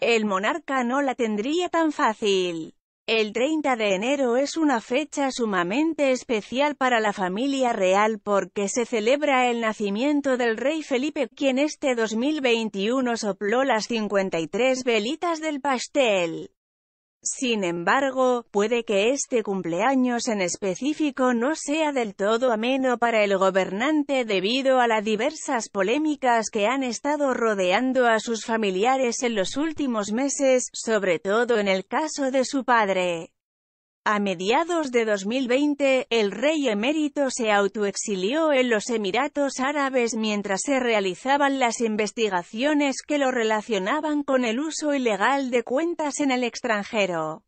el monarca no la tendría tan fácil. El 30 de enero es una fecha sumamente especial para la familia real porque se celebra el nacimiento del rey Felipe, quien este 2021 sopló las 53 velitas del pastel. Sin embargo, puede que este cumpleaños en específico no sea del todo ameno para el gobernante debido a las diversas polémicas que han estado rodeando a sus familiares en los últimos meses, sobre todo en el caso de su padre. A mediados de 2020, el rey emérito se autoexilió en los Emiratos Árabes mientras se realizaban las investigaciones que lo relacionaban con el uso ilegal de cuentas en el extranjero.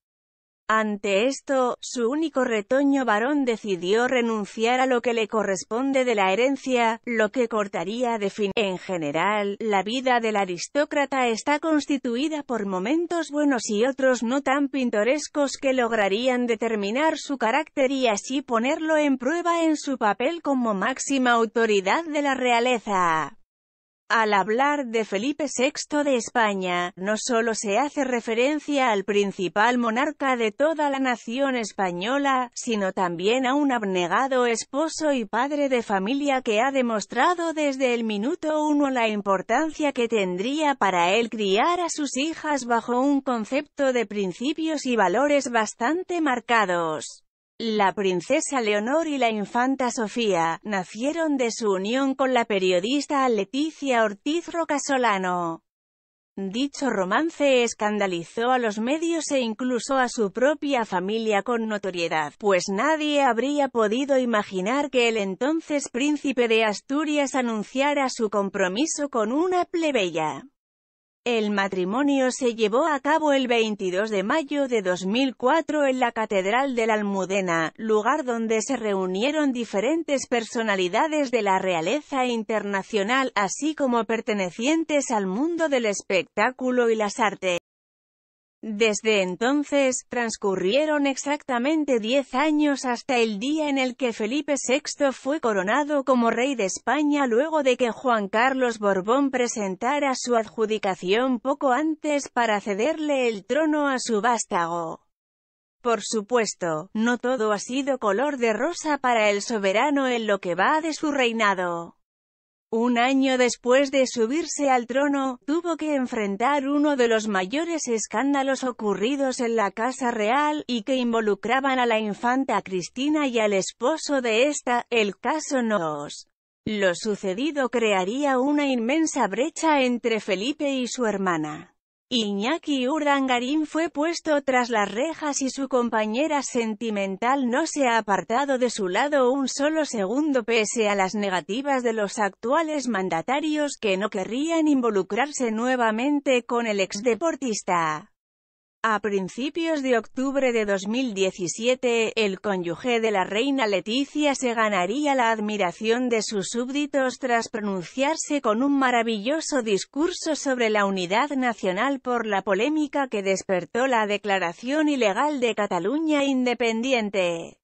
Ante esto, su único retoño varón decidió renunciar a lo que le corresponde de la herencia, lo que cortaría de fin. En general, la vida del aristócrata está constituida por momentos buenos y otros no tan pintorescos que lograrían determinar su carácter y así ponerlo en prueba en su papel como máxima autoridad de la realeza. Al hablar de Felipe VI de España, no solo se hace referencia al principal monarca de toda la nación española, sino también a un abnegado esposo y padre de familia que ha demostrado desde el minuto uno la importancia que tendría para él criar a sus hijas bajo un concepto de principios y valores bastante marcados. La princesa Leonor y la infanta Sofía, nacieron de su unión con la periodista Leticia Ortiz Rocasolano. Dicho romance escandalizó a los medios e incluso a su propia familia con notoriedad, pues nadie habría podido imaginar que el entonces príncipe de Asturias anunciara su compromiso con una plebeya. El matrimonio se llevó a cabo el 22 de mayo de 2004 en la Catedral de la Almudena, lugar donde se reunieron diferentes personalidades de la realeza internacional, así como pertenecientes al mundo del espectáculo y las artes. Desde entonces, transcurrieron exactamente diez años hasta el día en el que Felipe VI fue coronado como rey de España luego de que Juan Carlos Borbón presentara su adjudicación poco antes para cederle el trono a su vástago. Por supuesto, no todo ha sido color de rosa para el soberano en lo que va de su reinado. Un año después de subirse al trono, tuvo que enfrentar uno de los mayores escándalos ocurridos en la Casa Real, y que involucraban a la infanta Cristina y al esposo de esta, el caso Noos. Lo sucedido crearía una inmensa brecha entre Felipe y su hermana. Iñaki Urdangarín fue puesto tras las rejas y su compañera sentimental no se ha apartado de su lado un solo segundo pese a las negativas de los actuales mandatarios que no querrían involucrarse nuevamente con el exdeportista. A principios de octubre de 2017, el cónyuge de la reina Leticia se ganaría la admiración de sus súbditos tras pronunciarse con un maravilloso discurso sobre la unidad nacional por la polémica que despertó la declaración ilegal de Cataluña independiente.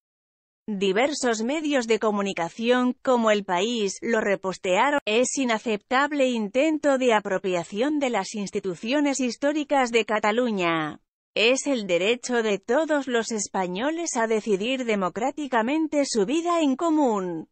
Diversos medios de comunicación, como El País, lo repostearon. Es inaceptable intento de apropiación de las instituciones históricas de Cataluña. Es el derecho de todos los españoles a decidir democráticamente su vida en común.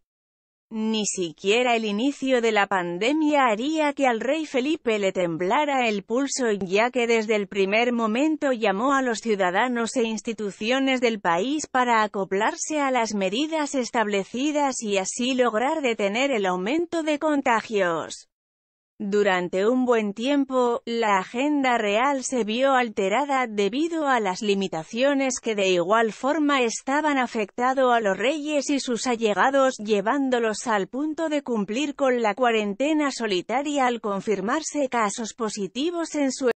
Ni siquiera el inicio de la pandemia haría que al rey Felipe le temblara el pulso ya que desde el primer momento llamó a los ciudadanos e instituciones del país para acoplarse a las medidas establecidas y así lograr detener el aumento de contagios. Durante un buen tiempo, la agenda real se vio alterada debido a las limitaciones que de igual forma estaban afectando a los reyes y sus allegados, llevándolos al punto de cumplir con la cuarentena solitaria al confirmarse casos positivos en su